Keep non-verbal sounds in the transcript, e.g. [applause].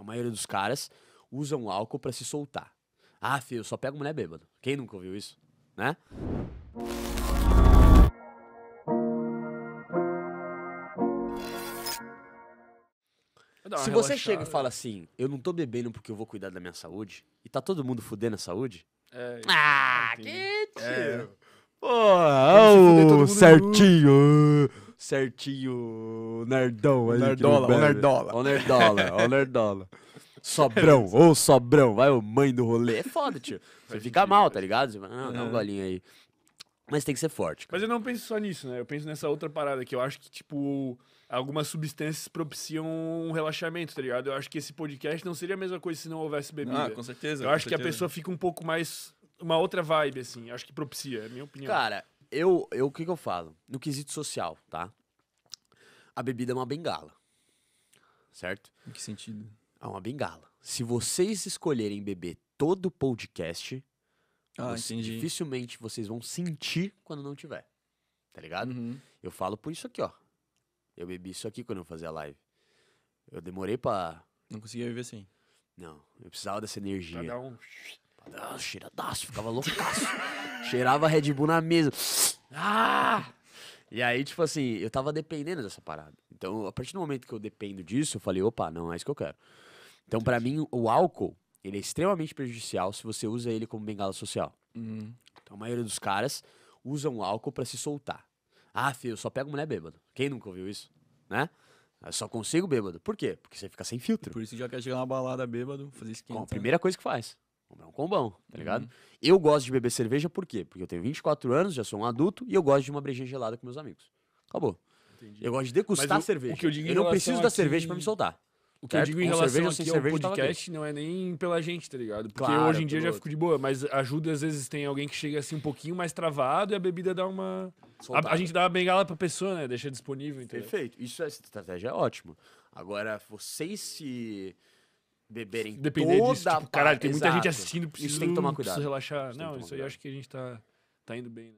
a maioria dos caras usam álcool para se soltar. Ah, filho, só pega mulher bêbada. Quem nunca ouviu isso, né? Se você chega e fala assim, eu não tô bebendo porque eu vou cuidar da minha saúde, e tá todo mundo fudendo a saúde. É, ah, ah que tio! É. Porra, oh, certinho! certinho, nerdão. É nerdola, o nerdola. O nerdola, [laughs] o nerdola. Sobrão, ô sobrão, vai o mãe do rolê. É foda, tio. Você fica mal, tá ligado? Você fala, não, ah, dá um é. golinho aí. Mas tem que ser forte. Cara. Mas eu não penso só nisso, né? Eu penso nessa outra parada que eu acho que, tipo, algumas substâncias propiciam um relaxamento, tá ligado? Eu acho que esse podcast não seria a mesma coisa se não houvesse bebida. Ah, com certeza. Eu com acho certeza. que a pessoa fica um pouco mais. Uma outra vibe, assim. Acho que propicia, é a minha opinião. Cara, eu, eu, o que, que eu falo? No quesito social, tá? A bebida é uma bengala. Certo? Em que sentido? É uma bengala. Se vocês escolherem beber todo o podcast, ah, você, dificilmente vocês vão sentir quando não tiver. Tá ligado? Uhum. Eu falo por isso aqui, ó. Eu bebi isso aqui quando eu fazia a live. Eu demorei pra. Não conseguia viver sem. Não, eu precisava dessa energia. Pra dar um. Pra dar um cheiradaço, ficava loucaço. [laughs] Cheirava Red Bull na mesa. Ah! E aí, tipo assim, eu tava dependendo dessa parada. Então, a partir do momento que eu dependo disso, eu falei, opa, não é isso que eu quero. Então, para mim, o álcool, ele é extremamente prejudicial se você usa ele como bengala social. Uhum. Então, a maioria dos caras usam o álcool para se soltar. Ah, filho, eu só pego mulher bêbada. Quem nunca ouviu isso? Né? Eu só consigo bêbado. Por quê? Porque você fica sem filtro. E por isso já quer chegar na balada bêbado, fazer esquenta. Bom, a primeira coisa que faz comprar um combão, tá ligado? Uhum. Eu gosto de beber cerveja por quê? Porque eu tenho 24 anos, já sou um adulto e eu gosto de uma brejinha gelada com meus amigos. Acabou. Entendi. Eu gosto de degustar o, cerveja. eu, eu não preciso da cerveja para me soltar. O que certo? eu digo em relação cerveja, ao tá podcast não é nem pela gente, tá ligado? Porque claro, hoje em dia já fico de boa, mas ajuda às vezes tem alguém que chega assim um pouquinho mais travado e a bebida dá uma... A, a, gente dá uma bengala pra pessoa, né? Deixa disponível, entendeu? Perfeito. Isso, essa é, estratégia é ótima. Agora, vocês se beberem Depender toda disso, tipo, a Caralho, tem muita Exato. gente assistindo, precisa tomar cuidado. relaxar. Não, isso aí cuidado. acho que a gente tá, tá indo bem, né?